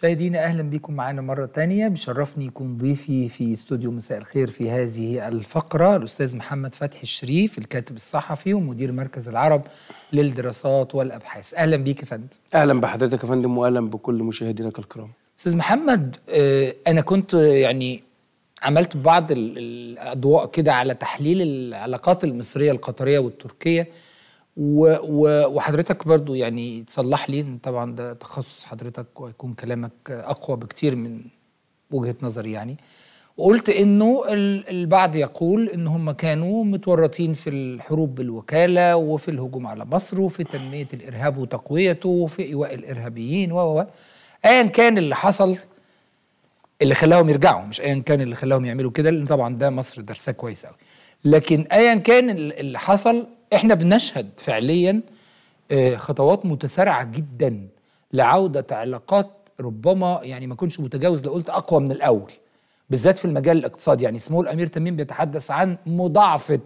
مشاهدينا اهلا بكم معانا مره تانية بيشرفني يكون ضيفي في استوديو مساء الخير في هذه الفقره الاستاذ محمد فتحي الشريف الكاتب الصحفي ومدير مركز العرب للدراسات والابحاث اهلا بيك يا فندم اهلا بحضرتك يا فندم واهلا بكل مشاهدينك الكرام استاذ محمد آه، انا كنت آه، يعني عملت بعض الاضواء كده على تحليل العلاقات المصريه القطريه والتركيه وحضرتك برضو يعني تصلح لي طبعا ده تخصص حضرتك ويكون كلامك اقوى بكتير من وجهه نظري يعني وقلت انه البعض يقول ان هم كانوا متورطين في الحروب بالوكاله وفي الهجوم على مصر وفي تنميه الارهاب وتقويته وفي ايواء الارهابيين و ايا كان اللي حصل اللي خلاهم يرجعوا مش ايا كان اللي خلاهم يعملوا كده لان طبعا ده مصر درسها كويس قوي لكن ايا كان اللي حصل احنا بنشهد فعليا آه، خطوات متسارعه جدا لعوده علاقات ربما يعني ما كنتش متجاوز لو قلت اقوى من الاول بالذات في المجال الاقتصادي يعني سمو الامير تميم بيتحدث عن مضاعفه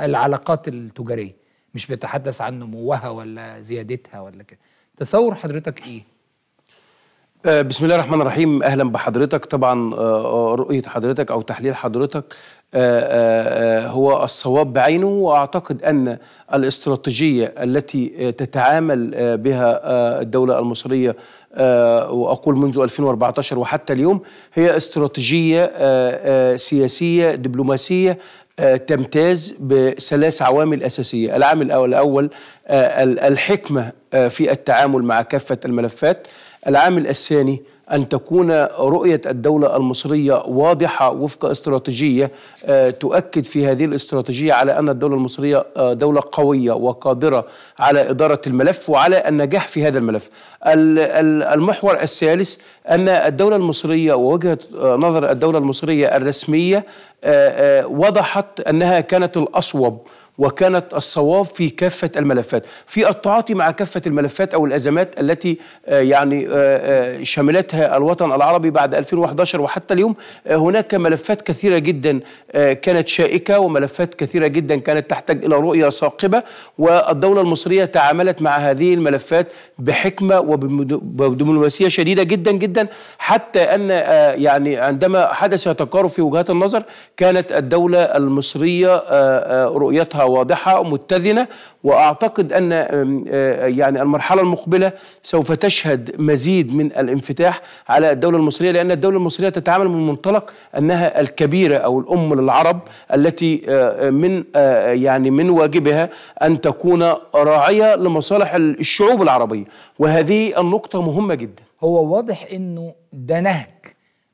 العلاقات التجاريه مش بيتحدث عن نموها ولا زيادتها ولا كده تصور حضرتك ايه آه، بسم الله الرحمن الرحيم اهلا بحضرتك طبعا آه، رؤيه حضرتك او تحليل حضرتك آه، آه، آه، هو الصواب بعينه واعتقد ان الاستراتيجيه التي تتعامل بها الدوله المصريه واقول منذ 2014 وحتى اليوم هي استراتيجيه سياسيه دبلوماسيه تمتاز بثلاث عوامل أساسية العامل الأول الحكمة في التعامل مع كافة الملفات العامل الثاني أن تكون رؤية الدولة المصرية واضحة وفق استراتيجية آه، تؤكد في هذه الاستراتيجية على أن الدولة المصرية آه، دولة قوية وقادرة على إدارة الملف وعلى النجاح في هذا الملف المحور الثالث أن الدولة المصرية ووجهة آه، نظر الدولة المصرية الرسمية وضحت أنها كانت الأصوب وكانت الصواب في كافة الملفات في التعاطي مع كافة الملفات أو الأزمات التي آه، يعني آه، آه، شملتها الوطن العربي بعد 2011 وحتى اليوم هناك ملفات كثيرة جدا كانت شائكة وملفات كثيرة جدا كانت تحتاج إلى رؤية ثاقبة والدولة المصرية تعاملت مع هذه الملفات بحكمة وبدبلوماسية شديدة جدا جدا حتى أن يعني عندما حدث تقارب في وجهات النظر كانت الدولة المصرية رؤيتها واضحه متزنه واعتقد ان آه، يعني المرحله المقبله سوف تشهد مزيد من الانفتاح على الدوله المصريه لان الدوله المصريه تتعامل من منطلق انها الكبيره او الام للعرب التي آه، آه، من يعني من واجبها ان تكون راعيه لمصالح الشعوب العربيه وهذه النقطه مهمه جدا هو واضح انه ده نهج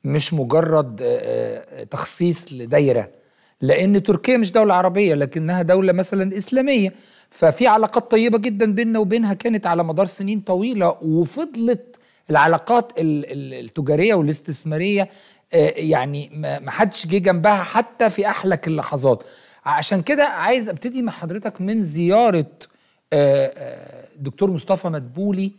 مش مجرد تخصيص لدايره لأن تركيا مش دولة عربية لكنها دولة مثلا إسلامية ففي علاقات طيبة جدا بيننا وبينها كانت على مدار سنين طويلة وفضلت العلاقات التجارية والاستثمارية آه، يعني ما حدش جه جنبها حتى في أحلك اللحظات عشان كده عايز ابتدي مع حضرتك من زيارة آه، آه، دكتور مصطفى مدبولي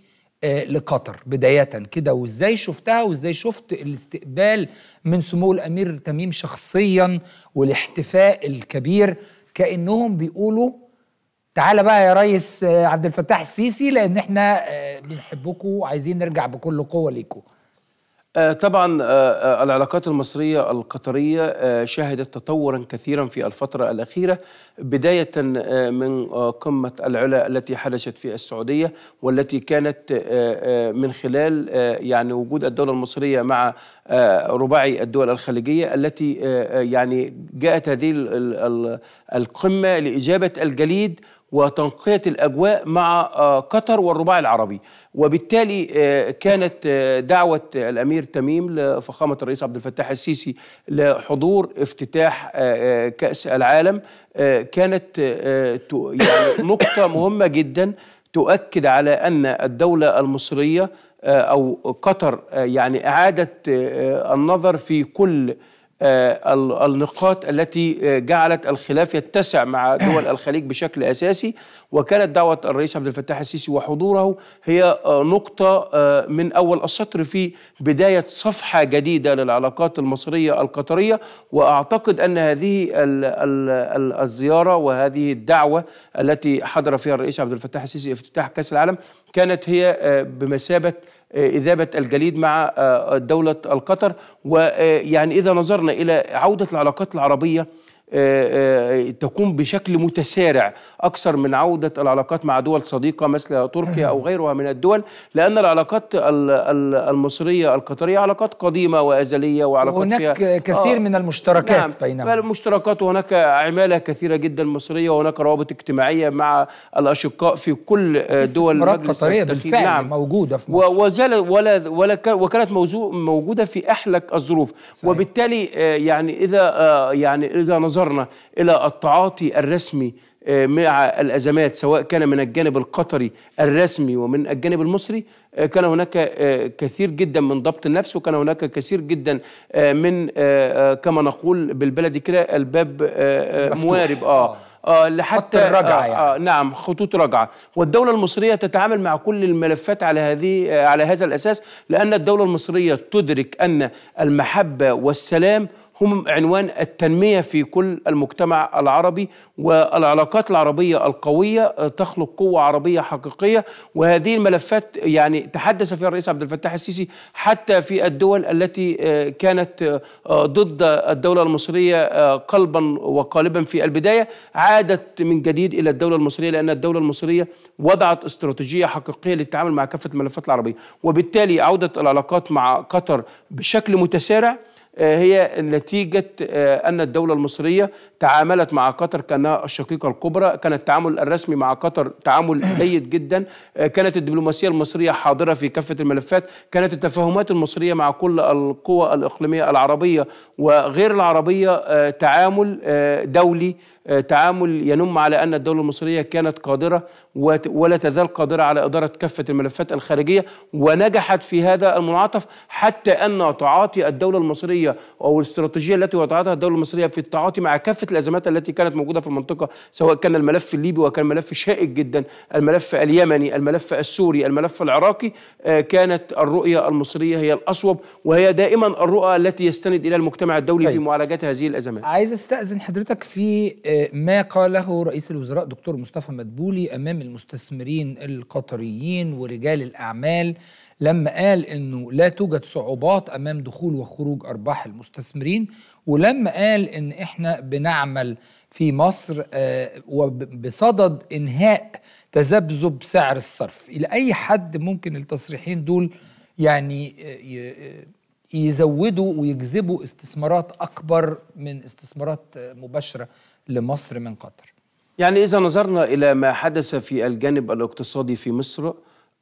آه، لقطر بداية كده وازاي شفتها وازاي شفت الاستقبال من سمو الأمير تميم شخصيا والاحتفاء الكبير كأنهم بيقولوا تعالى بقى يا ريس آه، عبد الفتاح السيسي لأن احنا آه، بنحبكم وعايزين نرجع بكل قوة ليكم آه، طبعا آه، آه، العلاقات المصرية القطرية شهدت تطورا كثيرا في الفترة الأخيرة بداية من قمة العلا التي حدثت في السعودية والتي كانت من خلال يعني وجود الدولة المصرية مع رباعي الدول الخليجية التي يعني جاءت هذه القمة لإجابة الجليد وتنقية الأجواء مع آه، قطر والرباع العربي وبالتالي آه، كانت آه، دعوة الأمير تميم لفخامة الرئيس عبد الفتاح السيسي لحضور افتتاح كأس العالم كانت يعني نقطة مهمة جدا تؤكد على أن الدولة المصرية أو قطر يعني أعادت النظر في كل آه، النقاط التي آه، جعلت الخلاف يتسع مع دول الخليج بشكل اساسي وكانت دعوه الرئيس عبد الفتاح السيسي وحضوره هي آه، نقطه من اول السطر في بدايه صفحه جديده للعلاقات المصريه القطريه واعتقد ان هذه الزياره وهذه الدعوه التي حضر فيها الرئيس عبد الفتاح السيسي افتتاح كاس العالم كانت هي بمثابه إذابة الجليد مع آه، دولة القطر ويعني إذا نظرنا إلى عودة العلاقات العربية آه، آه، تكون بشكل متسارع أكثر من عودة العلاقات مع دول صديقة مثل تركيا أو غيرها من الدول لأن العلاقات المصرية القطرية علاقات قديمة وأزلية وعلاقات هناك فيها آه، كثير آه من المشتركات نعم بينهم المشتركات وهناك عمالة كثيرة جدا مصرية وهناك روابط اجتماعية مع الأشقاء في كل دول مجلس قطرية بالفعل نعم موجودة في مصر وزال ولا ولا وكانت موجودة في أحلك الظروف صحيح. وبالتالي يعني إذا يعني إذا نظرنا نظرنا إلى التعاطي الرسمي آه، مع الأزمات سواء كان من الجانب القطري الرسمي ومن الجانب المصري آه، كان هناك آه، كثير جدا من ضبط النفس وكان هناك كثير جدا من كما نقول بالبلدي كده الباب موارب اه آه لحتى خط الرجعة يعني. آه نعم خطوط رجعة والدولة المصرية تتعامل مع كل الملفات على هذه على هذا الأساس لأن الدولة المصرية تدرك أن المحبة والسلام هم عنوان التنمية في كل المجتمع العربي والعلاقات العربية القوية آه، تخلق قوة عربية حقيقية وهذه الملفات يعني تحدث فيها الرئيس عبد الفتاح السيسي حتى في الدول التي آه، كانت آه، ضد الدولة المصرية قلبا وقالبا في البداية عادت من جديد إلى الدولة المصرية لأن الدولة المصرية وضعت استراتيجية حقيقية للتعامل مع كافة الملفات العربية وبالتالي عودة العلاقات مع قطر بشكل متسارع آه، هي نتيجة آه، أن الدولة المصرية تعاملت مع قطر كأنها الشقيقة الكبرى كان التعامل الرسمي مع قطر تعامل جيد جدا آه، كانت الدبلوماسية المصرية حاضرة في كافة الملفات كانت التفاهمات المصرية مع كل القوى الإقليمية العربية وغير العربية تعامل دولي آه، تعامل ينم على أن الدولة المصرية كانت قادرة ولا تزال قادرة على إدارة كافة الملفات الخارجية ونجحت في هذا المنعطف حتى أن تعاطي الدولة المصرية أو الاستراتيجية التي وضعتها الدولة المصرية في التعاطي مع كافة الأزمات التي كانت موجودة في المنطقة سواء كان الملف الليبي وكان ملف شائك جدا الملف اليمني الملف السوري الملف العراقي آه، كانت الرؤية المصرية هي الأصوب وهي دائما الرؤى التي يستند إلى المجتمع الدولي في طيب. معالجة هذه الأزمات عايز أستأذن حضرتك في آه، ما قاله رئيس الوزراء دكتور مصطفى مدبولي امام المستثمرين القطريين ورجال الاعمال لما قال انه لا توجد صعوبات امام دخول وخروج ارباح المستثمرين ولما قال ان احنا بنعمل في مصر آه، وبصدد انهاء تذبذب سعر الصرف الى اي حد ممكن التصريحين دول يعني آه، آه، يزودوا ويجذبوا استثمارات اكبر من استثمارات مباشره لمصر من قطر يعني إذا نظرنا إلى ما حدث في الجانب الاقتصادي في مصر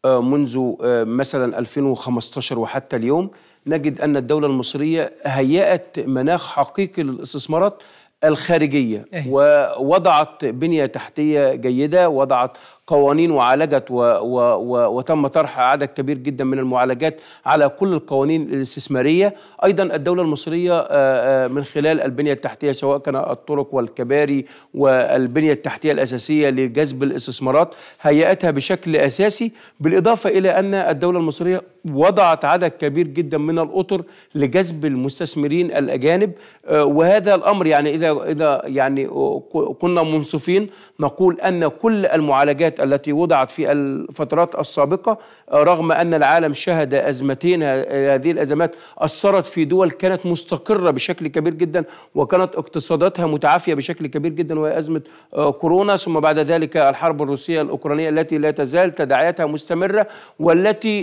آه، منذ آه، مثلا 2015 وحتى اليوم نجد أن الدولة المصرية هيأت مناخ حقيقي للاستثمارات الخارجية إيه. ووضعت بنية تحتية جيدة وضعت قوانين وعالجت و و و وتم طرح عدد كبير جدا من المعالجات على كل القوانين الاستثماريه، ايضا الدوله المصريه آه، آه، من خلال البنيه التحتيه سواء كان الطرق والكباري والبنيه التحتيه الاساسيه لجذب الاستثمارات هيئتها بشكل اساسي، بالاضافه الى ان الدوله المصريه وضعت عدد كبير جدا من الاطر لجذب المستثمرين الاجانب آه، وهذا الامر يعني اذا اذا يعني آه، كنا منصفين نقول ان كل المعالجات التي وضعت في الفترات السابقه آه، رغم ان العالم شهد ازمتين هذه الازمات اثرت في دول كانت مستقره بشكل كبير جدا وكانت اقتصاداتها متعافيه بشكل كبير جدا وهي ازمه كورونا ثم بعد ذلك الحرب الروسيه الاوكرانيه التي لا تزال تداعياتها مستمره والتي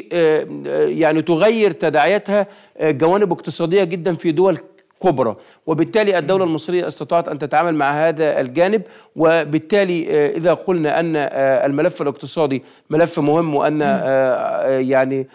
يعني تغير تداعياتها جوانب اقتصاديه جدا في دول كبرى وبالتالي الدولة المصرية استطاعت أن تتعامل مع هذا الجانب وبالتالي آه، إذا قلنا أن آه، الملف الاقتصادي ملف مهم وأن آه، يعني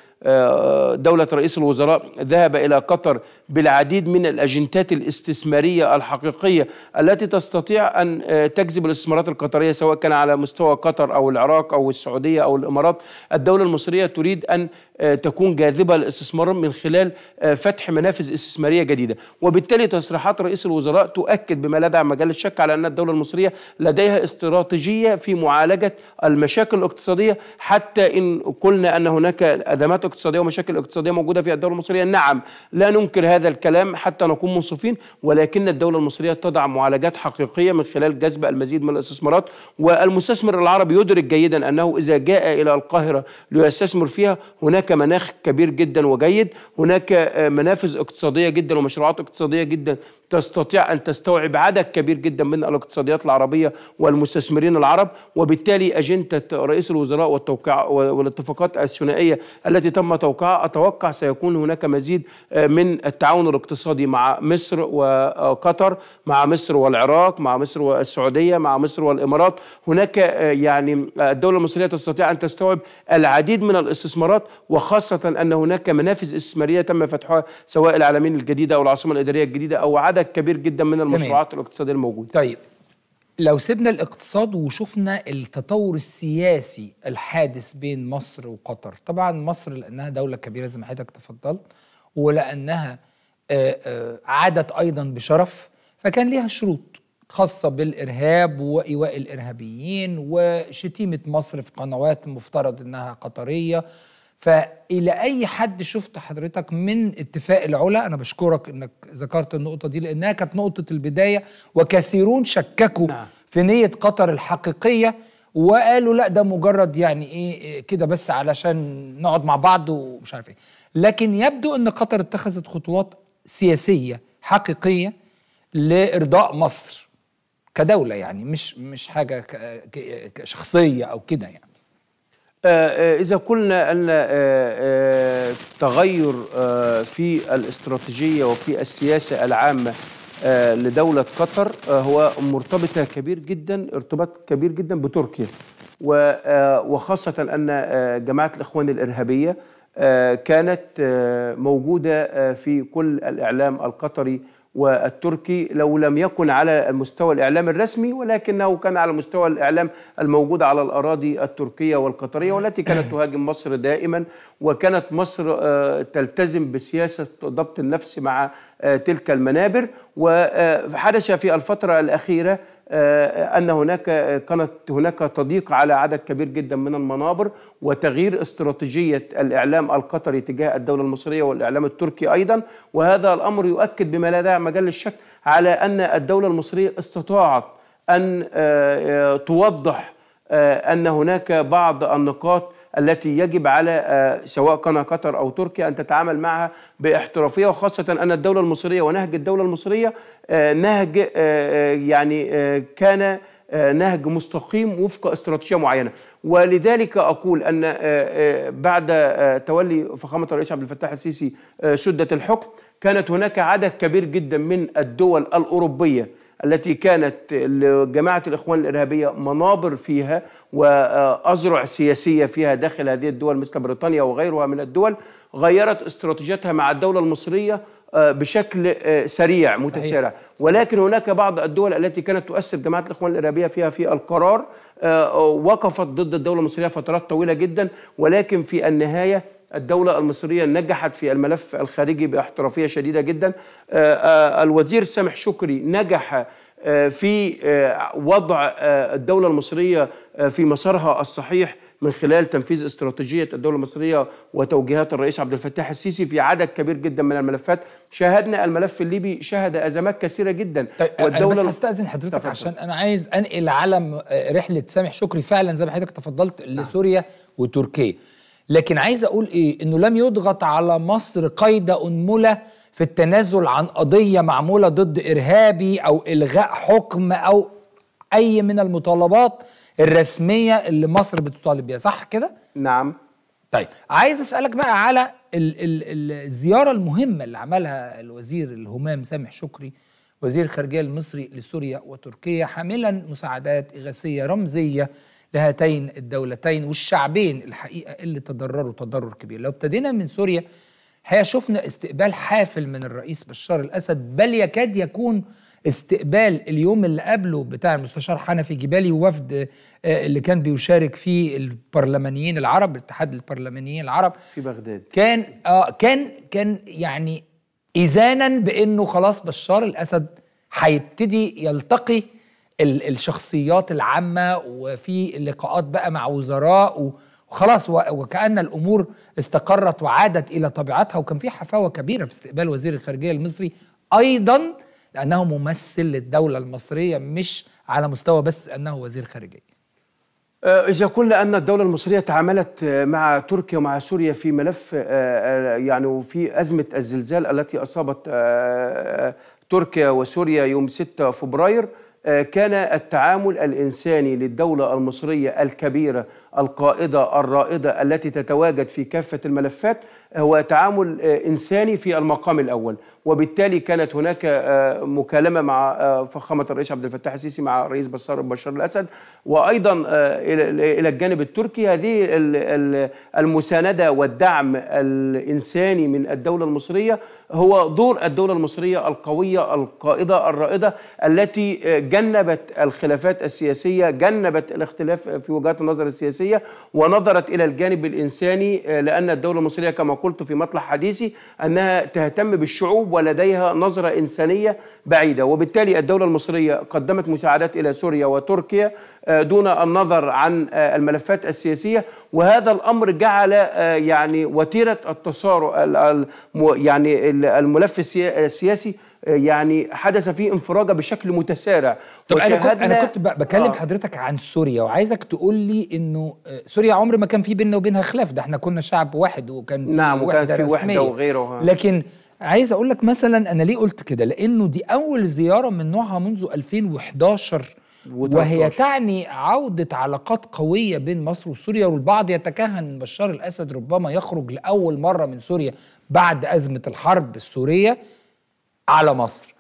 دولة رئيس الوزراء ذهب إلى قطر بالعديد من الأجندات الاستثمارية الحقيقية التي تستطيع أن تجذب الاستثمارات القطرية سواء كان على مستوى قطر أو العراق أو السعودية أو الإمارات الدولة المصرية تريد أن آه، تكون جاذبه للاستثمار من خلال آه، فتح منافذ استثماريه جديده وبالتالي تصريحات رئيس الوزراء تؤكد بما لا داعي مجال الشك على ان الدوله المصريه لديها استراتيجيه في معالجه المشاكل الاقتصاديه حتى ان قلنا ان هناك ازمات اقتصاديه ومشاكل اقتصاديه موجوده في الدوله المصريه نعم لا ننكر هذا الكلام حتى نكون منصفين ولكن الدوله المصريه تضع معالجات حقيقيه من خلال جذب المزيد من الاستثمارات والمستثمر العربي يدرك جيدا انه اذا جاء الى القاهره ليستثمر فيها هناك هناك مناخ كبير جدا وجيد هناك آه، منافذ اقتصادية جدا ومشروعات اقتصادية جدا تستطيع أن تستوعب عدد كبير جدا من الاقتصاديات العربية والمستثمرين العرب وبالتالي أجندة رئيس الوزراء والتوقيع والاتفاقات الثنائية التي تم توقيعها أتوقع سيكون هناك مزيد آه، من التعاون الاقتصادي مع مصر وقطر مع مصر والعراق مع مصر والسعودية مع مصر والإمارات هناك آه، يعني آه، الدولة المصرية تستطيع أن تستوعب العديد من الاستثمارات وخاصة أن هناك منافذ استثمارية تم فتحها سواء العالمين الجديدة أو العاصمة الإدارية الجديدة أو عدد عدد كبير جدا من المشروعات الاقتصاديه الموجوده طيب لو سيبنا الاقتصاد وشفنا التطور السياسي الحادث بين مصر وقطر طبعا مصر لانها دوله كبيره زي ما حضرتك تفضلت ولانها آه، آه، عادت ايضا بشرف فكان ليها شروط خاصه بالارهاب وايواء الارهابيين وشتيمه مصر في قنوات مفترض انها قطريه فإلى أي حد شفت حضرتك من اتفاق العلا أنا بشكرك إنك ذكرت النقطة دي لأنها كانت نقطة البداية وكثيرون شككوا نعم. في نية قطر الحقيقية وقالوا لا ده مجرد يعني إيه, إيه، كده بس علشان نقعد مع بعض ومش عارف إيه لكن يبدو إن قطر اتخذت خطوات سياسية حقيقية لإرضاء مصر كدولة يعني مش مش حاجة شخصية أو كده يعني آه، آه، إذا قلنا أن آه، تغير في الاستراتيجية وفي السياسة العامة لدولة قطر هو مرتبطة كبير جدا ارتباط كبير جدا بتركيا وخاصة أن جماعة الإخوان الإرهابية كانت موجودة في كل الإعلام القطري والتركي لو لم يكن على مستوى الإعلام الرسمي ولكنه كان على مستوى الإعلام الموجود على الأراضي التركية والقطرية والتي كانت تهاجم مصر دائما وكانت مصر آه، تلتزم بسياسة ضبط النفس مع آه، تلك المنابر وحدث في الفترة الأخيرة آه، ان هناك كانت هناك تضييق على عدد كبير جدا من المنابر وتغيير استراتيجيه الاعلام القطري تجاه الدوله المصريه والاعلام التركي ايضا وهذا الامر يؤكد بما لا مجال للشك على ان الدوله المصريه استطاعت ان آه، آه، توضح ان هناك بعض النقاط التي يجب على سواء كان قطر او تركيا ان تتعامل معها باحترافيه وخاصه ان الدوله المصريه ونهج الدوله المصريه آه، نهج آه، آه، يعني كان نهج مستقيم وفق استراتيجيه معينه ولذلك اقول ان بعد تولي فخامه الرئيس عبد الفتاح السيسي شده الحكم كانت هناك عدد كبير جدا من الدول الاوروبيه التي كانت لجماعة الإخوان الإرهابية منابر فيها وأذرع سياسية فيها داخل هذه الدول مثل بريطانيا وغيرها من الدول غيرت استراتيجيتها مع الدولة المصرية آه، بشكل آه، سريع متسارع ولكن هناك بعض الدول التي كانت تؤثر جماعة الإخوان الإرهابية فيها في القرار آه، وقفت ضد الدولة المصرية فترات طويلة جدا ولكن في النهاية الدولة المصرية نجحت في الملف الخارجي باحترافية شديدة جدا آه، آه، الوزير سامح شكري نجح في وضع الدولة المصرية في مسارها الصحيح من خلال تنفيذ استراتيجية الدولة المصرية وتوجيهات الرئيس عبد الفتاح السيسي في عدد كبير جدا من الملفات شاهدنا الملف الليبي شهد أزمات كثيرة جدا طيب والدولة أنا بس هستأذن حضرتك تفضل. عشان أنا عايز أنقل علم آه، رحلة سامح شكري فعلا زي ما حضرتك تفضلت نعم. لسوريا وتركيا لكن عايز أقول إيه إنه لم يضغط على مصر قيد أنملة في التنازل عن قضية معمولة ضد إرهابي أو إلغاء حكم أو أي من المطالبات الرسميه اللي مصر بتطالب بيها صح كده نعم طيب عايز اسالك بقى على ال ال الزياره المهمه اللي عملها الوزير الهمام سامح شكري وزير الخارجيه المصري لسوريا وتركيا حاملا مساعدات اغاثيه رمزيه لهاتين الدولتين والشعبين الحقيقه اللي تضرروا تضرر كبير لو ابتدينا من سوريا هيا شفنا استقبال حافل من الرئيس بشار الاسد بل يكاد يكون استقبال اليوم اللي قبله بتاع المستشار حنفي جبالي ووفد آه، اللي كان بيشارك فيه البرلمانيين العرب اتحاد البرلمانيين العرب في بغداد كان آه كان كان يعني اذانا بانه خلاص بشار الاسد هيبتدي يلتقي الشخصيات العامه وفي لقاءات بقى مع وزراء وخلاص وكأن الأمور استقرت وعادت إلى طبيعتها وكان في حفاوة كبيرة في استقبال وزير الخارجية المصري أيضا لأنه ممثل للدولة المصرية مش على مستوى بس أنه وزير خارجية آه، إذا قلنا أن الدولة المصرية تعاملت آه، مع تركيا ومع سوريا في ملف آه، يعني في أزمة الزلزال التي أصابت تركيا وسوريا يوم 6 فبراير كان التعامل الإنساني للدولة المصرية الكبيرة القائده الرائده التي تتواجد في كافه الملفات هو تعامل آه، انساني في المقام الاول وبالتالي كانت هناك آه، مكالمه مع آه، فخامه الرئيس عبد الفتاح السيسي مع الرئيس بشار بشار الاسد وايضا الى الجانب التركي هذه المسانده والدعم الانساني من الدوله المصريه هو دور الدوله المصريه القويه القائده الرائده التي جنبت الخلافات السياسيه جنبت الاختلاف في وجهات النظر السياسيه السياسية ونظرت إلى الجانب الإنساني آه، لأن الدولة المصرية كما قلت في مطلع حديثي أنها تهتم بالشعوب ولديها نظرة إنسانية بعيدة وبالتالي الدولة المصرية قدمت مساعدات إلى سوريا وتركيا آه، دون النظر عن آه، الملفات السياسية وهذا الأمر جعل يعني وتيرة التصارع يعني الملف السياسي يعني حدث فيه انفراجه بشكل متسارع طب انا كنت انا كنت بكلم آه. حضرتك عن سوريا وعايزك تقول لي انه آه، سوريا عمر ما كان في بيننا وبينها خلاف ده احنا كنا شعب واحد وكان في نعم وكان في وحده وغيره آه. لكن عايز اقول لك مثلا انا ليه قلت كده لانه دي اول زياره من نوعها منذ 2011 وترطش. وهي تعني عودة علاقات قوية بين مصر وسوريا والبعض يتكهن أن بشار الأسد ربما يخرج لأول مرة من سوريا بعد أزمة الحرب السورية على مصر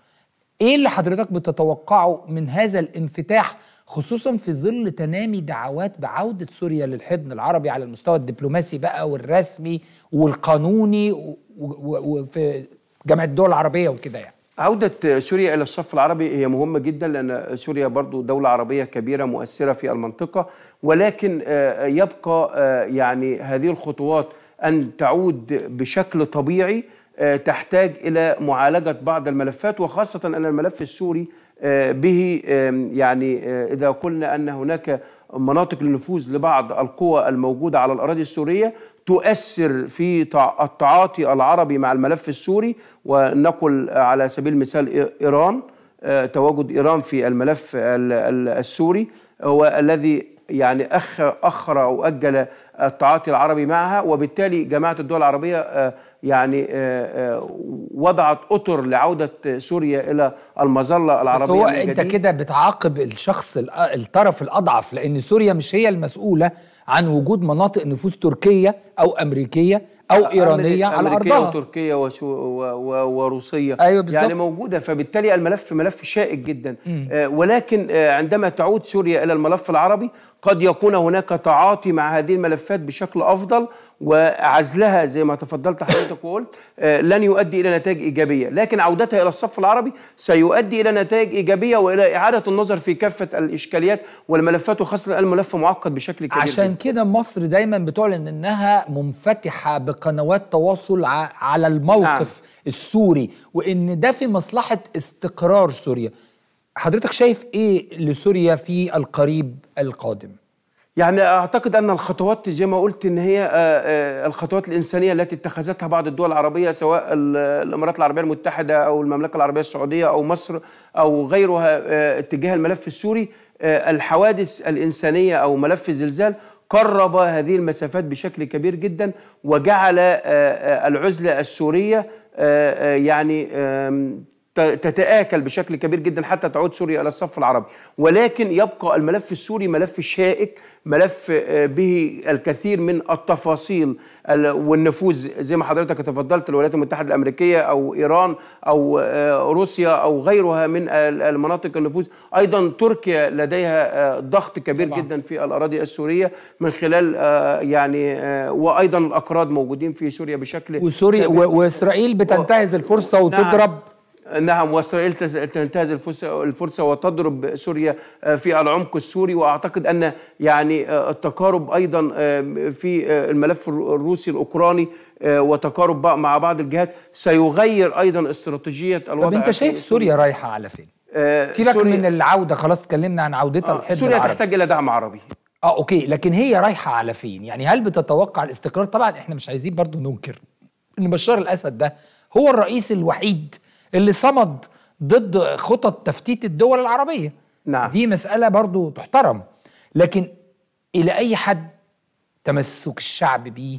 ايه اللي حضرتك بتتوقعه من هذا الانفتاح خصوصا في ظل تنامي دعوات بعودة سوريا للحضن العربي على المستوى الدبلوماسي بقى والرسمي والقانوني وفي جامعة الدول العربية وكده يعني عودة سوريا إلى الصف العربي هي مهمة جدا لأن سوريا برضو دولة عربية كبيرة مؤثرة في المنطقة ولكن آه، يبقى آه، يعني هذه الخطوات أن تعود بشكل طبيعي آه، تحتاج الى معالجه بعض الملفات وخاصه ان الملف السوري آه، به يعني آه، اذا قلنا ان هناك مناطق للنفوذ لبعض القوى الموجوده على الاراضي السوريه تؤثر في التعاطي العربي مع الملف السوري ونقل على سبيل المثال ايران تواجد ايران في الملف السوري هو الذي يعني اخر او اجل التعاطي العربي معها وبالتالي جماعة الدول العربية آه، يعني آه، آه، وضعت أطر لعودة سوريا إلى المظلة العربية بس هو أنت كده بتعاقب الشخص الطرف الأضعف لأن سوريا مش هي المسؤولة عن وجود مناطق نفوذ تركية أو أمريكية او ايرانيه على ارضها وتركيا وشو وروسيه أيوة يعني موجوده فبالتالي الملف ملف شائك جدا آه ولكن آه عندما تعود سوريا الى الملف العربي قد يكون هناك تعاطي مع هذه الملفات بشكل افضل وعزلها زي ما تفضلت حضرتك وقلت آه، لن يؤدي الى نتائج ايجابيه، لكن عودتها الى الصف العربي سيؤدي الى نتائج ايجابيه والى اعاده النظر في كافه الاشكاليات والملفات وخاصه الملف معقد بشكل كبير عشان كده مصر دايما بتعلن انها منفتحه بقنوات تواصل على الموقف نعم. السوري وان ده في مصلحه استقرار سوريا. حضرتك شايف ايه لسوريا في القريب القادم؟ يعني اعتقد ان الخطوات زي ما قلت ان هي آه، آه، الخطوات الانسانيه التي اتخذتها بعض الدول العربيه سواء الامارات العربيه المتحده او المملكه العربيه السعوديه او مصر او غيرها آه، اتجاه الملف السوري الحوادث الانسانيه او ملف الزلزال قرب هذه المسافات بشكل كبير جدا وجعل العزله السوريه يعني تتآكل بشكل كبير جدا حتى تعود سوريا إلى الصف العربي ولكن يبقى الملف السوري ملف شائك ملف آه، به الكثير من التفاصيل والنفوذ زي ما حضرتك تفضلت الولايات المتحدة الأمريكية أو إيران أو آه، روسيا أو غيرها من المناطق النفوذ أيضا تركيا لديها آه، ضغط كبير طبعا. جدا في الأراضي السورية من خلال يعني وأيضا الأكراد موجودين في سوريا بشكل وسوريا وإسرائيل بتنتهز الفرصة نعم. وتضرب نعم. نعم واسرائيل تنتهز الفرصه وتضرب سوريا آه، في العمق السوري واعتقد ان يعني آه، التقارب ايضا آه، في الملف الروسي الاوكراني وتقارب مع بعض الجهات سيغير ايضا استراتيجيه الوضع طب انت شايف سوريا رايحه على فين؟ سيبك سوريا من العوده خلاص اتكلمنا عن عودتها آه سوريا العربي. تحتاج الى دعم عربي اه اوكي لكن هي رايحه على فين؟ يعني هل بتتوقع الاستقرار؟ طبعا احنا مش عايزين برضو ننكر ان بشار الاسد ده هو الرئيس الوحيد اللي صمد ضد خطط تفتيت الدول العربية نعم. دي مسألة برضو تحترم لكن إلى أي حد تمسك الشعب بيه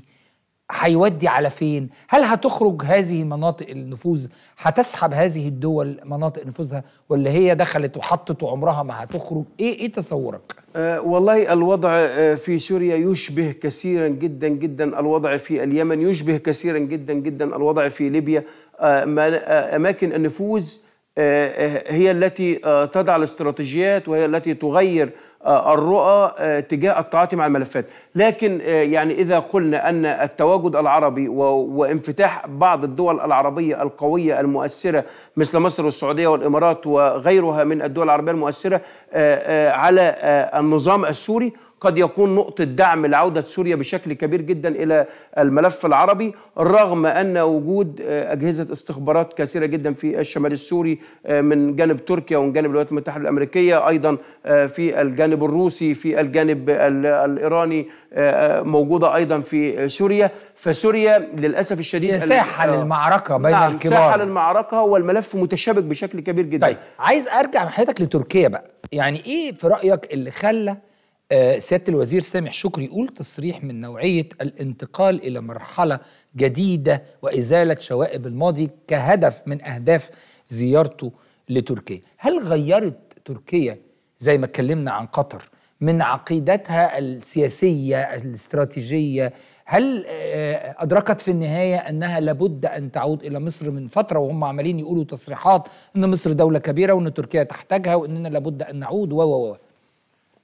هيودي على فين هل هتخرج هذه مناطق النفوذ هتسحب هذه الدول مناطق نفوذها ولا هي دخلت وحطت وعمرها ما هتخرج ايه ايه تصورك أه والله الوضع أه، في سوريا يشبه كثيرا جدا جدا الوضع في اليمن يشبه كثيرا جدا جدا الوضع في ليبيا آه، آه، اماكن النفوذ آه، هي التي تضع الاستراتيجيات وهي التي تغير الرؤى تجاه التعاطي مع الملفات لكن يعني إذا قلنا أن التواجد العربي وانفتاح بعض الدول العربية القوية المؤثرة مثل مصر والسعودية والإمارات وغيرها من الدول العربية المؤثرة على النظام السوري قد يكون نقطة دعم لعودة سوريا بشكل كبير جدا إلى الملف العربي رغم أن وجود آه، أجهزة استخبارات كثيرة جدا في الشمال السوري آه، من جانب تركيا ومن جانب الولايات المتحدة الأمريكية أيضا آه، في الجانب الروسي في الجانب الإيراني موجودة أيضا في سوريا فسوريا للأسف الشديد هي ساحة للمعركة بين نعم الكبار ساحة للمعركة والملف متشابك بشكل كبير جدا طيب عايز أرجع حياتك لتركيا بقى يعني إيه في رأيك اللي خلى آه، سياده الوزير سامح شكري يقول تصريح من نوعيه الانتقال الى مرحله جديده وازاله شوائب الماضي كهدف من اهداف زيارته لتركيا هل غيرت تركيا زي ما اتكلمنا عن قطر من عقيدتها السياسيه الاستراتيجيه هل آه، ادركت في النهايه انها لابد ان تعود الى مصر من فتره وهم عمالين يقولوا تصريحات ان مصر دوله كبيره وان تركيا تحتاجها واننا لابد ان نعود و و و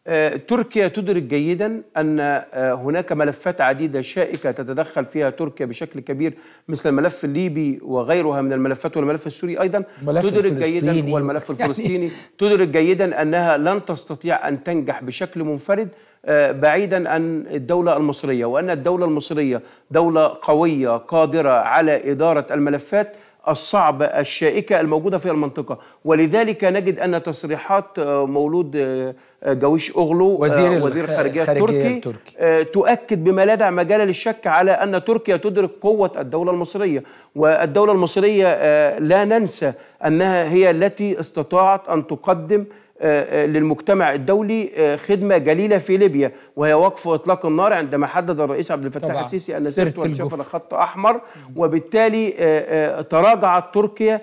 آه، تركيا تدرك جيدا ان آه، هناك ملفات عديده شائكه تتدخل فيها تركيا بشكل كبير مثل الملف الليبي وغيرها من الملفات والملف السوري ايضا تدرك جيدا والملف الفلسطيني يعني تدرك جيدا انها لن تستطيع ان تنجح بشكل منفرد آه، بعيدا عن الدولة المصرية وأن الدولة المصرية دولة قوية قادرة على إدارة الملفات الصعبة الشائكة الموجودة في المنطقة ولذلك نجد أن تصريحات آه، مولود آه، آه، جويش أغلو وزير, وزير الخارجية التركي, التركي تؤكد بما لا داعي مجال للشك على أن تركيا تدرك قوة الدولة المصرية والدولة المصرية لا ننسى أنها هي التي استطاعت أن تقدم آه، آه، للمجتمع الدولي آه، خدمه جليله في ليبيا وهي وقف اطلاق النار عندما حدد الرئيس عبد الفتاح السيسي ان سرت والجفر خط احمر وبالتالي تراجعت تركيا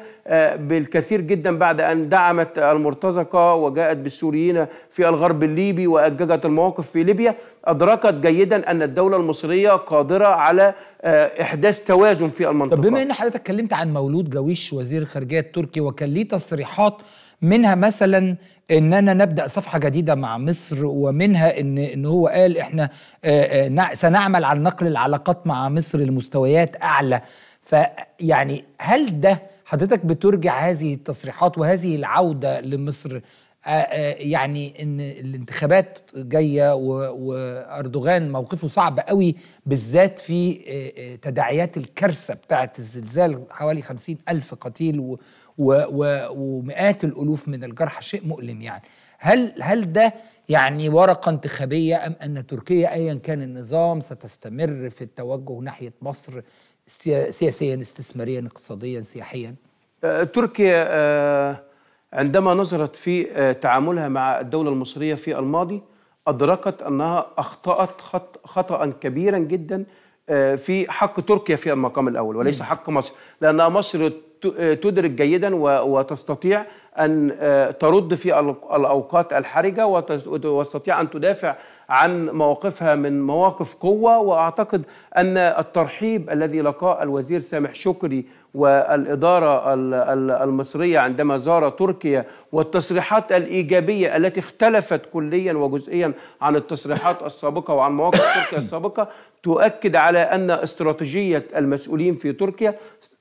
بالكثير جدا بعد ان دعمت المرتزقه وجاءت بالسوريين في الغرب الليبي واججت المواقف في ليبيا ادركت جيدا ان الدوله المصريه قادره على احداث توازن في المنطقه. طب بما ان حضرتك اتكلمت عن مولود جويش وزير الخارجيه التركي وكان ليه تصريحات منها مثلا اننا نبدا صفحه جديده مع مصر ومنها ان ان هو قال احنا آه، آه، سنعمل على نقل العلاقات مع مصر لمستويات اعلى فيعني هل ده حضرتك بترجع هذه التصريحات وهذه العوده لمصر آه، يعني ان الانتخابات جايه واردوغان موقفه صعب قوي بالذات في تداعيات الكارثه بتاعه الزلزال حوالي خمسين الف قتيل ومئات الالوف من الجرحى شيء مؤلم يعني هل هل ده يعني ورقه انتخابيه ام ان تركيا ايا كان النظام ستستمر في التوجه ناحيه مصر سياسيا استثماريا اقتصاديا سياحيا أه، تركيا أه، عندما نظرت في أه، تعاملها مع الدوله المصريه في الماضي ادركت انها اخطات خط خطا كبيرا جدا في حق تركيا في المقام الاول وليس حق مصر لان مصر آه، تدرك جيدا وتستطيع أن آه، ترد في الأوقات الحرجة وتستطيع أن تدافع عن مواقفها من مواقف قوة وأعتقد أن الترحيب الذي لقاه الوزير سامح شكري والإدارة المصرية عندما زار تركيا والتصريحات الإيجابية التي اختلفت كليا وجزئيا عن التصريحات السابقة وعن مواقف تركيا السابقة تؤكد على أن استراتيجية المسؤولين في تركيا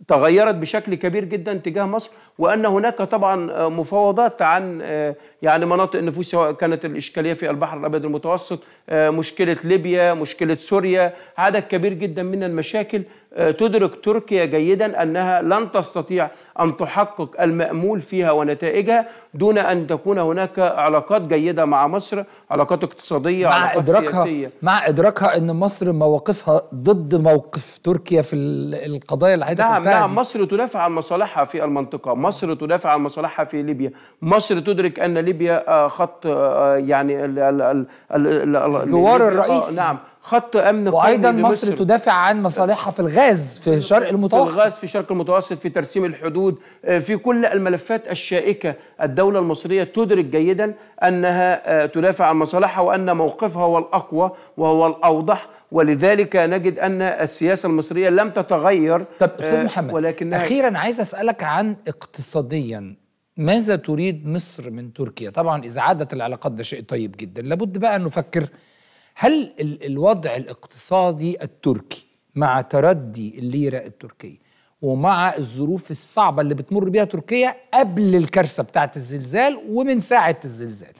تغيرت بشكل كبير جدا تجاه مصر وأن هناك طبعا مفاوضات عن آه، يعني مناطق النفوس سواء كانت الإشكالية في البحر الأبيض المتوسط آه، مشكله ليبيا مشكله سوريا عدد كبير جدا من المشاكل آه، تدرك تركيا جيدا انها لن تستطيع ان تحقق المامول فيها ونتائجها دون ان تكون هناك علاقات جيده مع مصر علاقات اقتصاديه مع علاقات إدراكها سياسيه مع ادراكها ان مصر مواقفها ضد موقف تركيا في القضايا اللي نعم نعم مصر تدافع عن مصالحها في المنطقه مصر تدافع عن مصالحها في ليبيا مصر تدرك ان ليبيا آه، خط يعني الجوار جوار الرئيسي آه، نعم خط امن وايضا مصر تدافع عن مصالحها في الغاز في الشرق المتوسط في الغاز في الشرق المتوسط في ترسيم الحدود آه، في كل الملفات الشائكه الدوله المصريه تدرك جيدا انها آه، تدافع عن مصالحها وان موقفها هو الاقوى وهو الاوضح ولذلك نجد ان السياسه المصريه لم تتغير طب استاذ محمد ولكنها اخيرا عايز اسالك عن اقتصاديا ماذا تريد مصر من تركيا؟ طبعا إذا عادت العلاقات ده شيء طيب جدا لابد بقى أن نفكر هل الوضع الاقتصادي التركي مع تردي الليرة التركية ومع الظروف الصعبة اللي بتمر بيها تركيا قبل الكارثة بتاعة الزلزال ومن ساعة الزلزال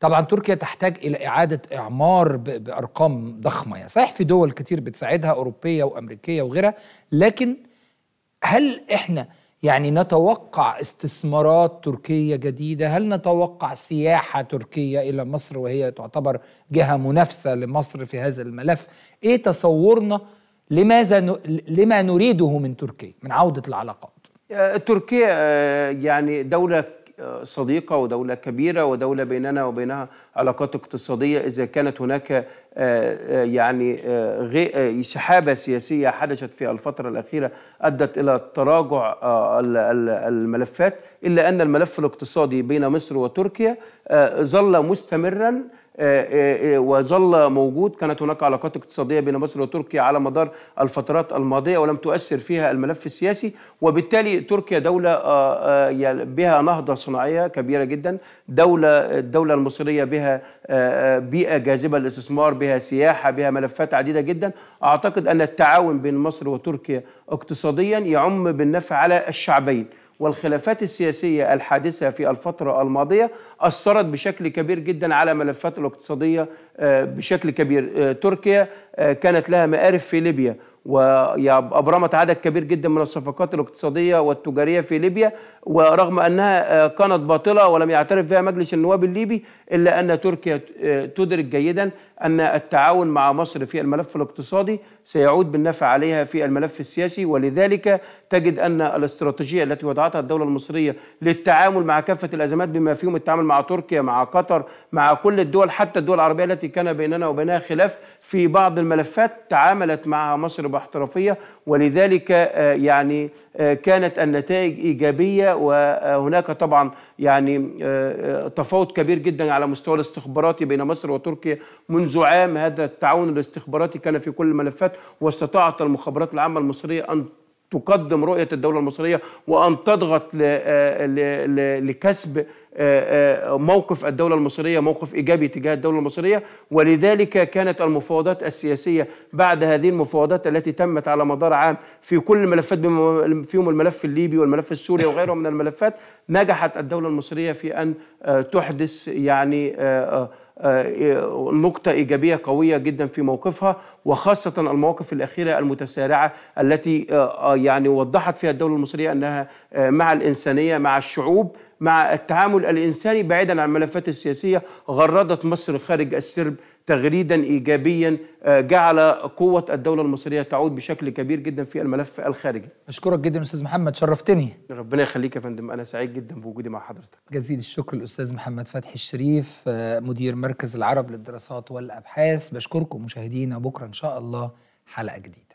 طبعا تركيا تحتاج إلى إعادة إعمار بأرقام ضخمة يعني صحيح في دول كتير بتساعدها أوروبية وأمريكية وغيرها لكن هل إحنا يعني نتوقع استثمارات تركية جديدة هل نتوقع سياحة تركية إلى مصر وهي تعتبر جهة منافسة لمصر في هذا الملف إيه تصورنا لماذا ن... لما نريده من تركيا من عودة العلاقات آه، تركيا آه، يعني دولة صديقة ودولة كبيرة ودولة بيننا وبينها علاقات اقتصادية إذا كانت هناك آه، آه، يعني آه، سحابة سياسية حدثت في الفترة الأخيرة أدت إلى تراجع الملفات إلا أن الملف الاقتصادي بين مصر وتركيا ظل مستمرا آه، آه، آه، وظل موجود كانت هناك علاقات اقتصادية بين مصر وتركيا على مدار الفترات الماضية ولم تؤثر فيها الملف السياسي وبالتالي تركيا دولة بها نهضة صناعية كبيرة جدا دولة الدولة المصرية بها بيئة جاذبة للاستثمار بها سياحة بها ملفات عديدة جدا أعتقد أن التعاون بين مصر وتركيا اقتصاديا يعم بالنفع على الشعبين والخلافات السياسية الحادثة في الفترة الماضية أثرت بشكل كبير جدا على ملفات الاقتصادية آه، بشكل كبير آه، تركيا آه، كانت لها مآرب في ليبيا وأبرمت عدد كبير جدا من الصفقات الاقتصادية والتجارية في ليبيا ورغم أنها آه، كانت باطلة ولم يعترف بها مجلس النواب الليبي إلا أن تركيا آه، تدرك جيدا أن التعاون مع مصر في الملف الاقتصادي سيعود بالنفع عليها في الملف السياسي ولذلك تجد أن الاستراتيجية التي وضعتها الدولة المصرية للتعامل مع كافة الأزمات بما فيهم التعامل مع تركيا مع قطر مع كل الدول حتى الدول العربية التي كان بيننا وبينها خلاف في بعض الملفات تعاملت معها مصر باحترافية ولذلك آه، يعني آه، كانت النتائج إيجابية وهناك طبعا يعني آه، تفاوت كبير جدا على مستوى الاستخباراتي بين مصر وتركيا منذ عام هذا التعاون الاستخباراتي كان في كل الملفات واستطاعت المخابرات العامة المصرية أن تقدم رؤية الدولة المصرية وأن تضغط لكسب آه، آه، موقف الدولة المصرية موقف إيجابي تجاه الدولة المصرية ولذلك كانت المفاوضات السياسية بعد هذه المفاوضات التي تمت على مدار عام في كل الملفات فيهم الملف الليبي والملف السوري وغيره من الملفات نجحت الدولة المصرية في أن آه، تحدث يعني نقطة إيجابية قوية جدا في موقفها وخاصة المواقف الأخيرة المتسارعة التي يعني وضحت فيها الدولة المصرية أنها مع الإنسانية مع الشعوب مع التعامل الإنساني بعيدا عن الملفات السياسية غردت مصر خارج السرب تغريدا ايجابيا آه، جعل قوه الدوله المصريه تعود بشكل كبير جدا في الملف الخارجي. اشكرك جدا استاذ محمد شرفتني. ربنا يخليك يا فندم انا سعيد جدا بوجودي مع حضرتك. جزيل الشكر الاستاذ محمد فتحي الشريف آه، مدير مركز العرب للدراسات والابحاث بشكركم مشاهدينا بكره ان شاء الله حلقه جديده.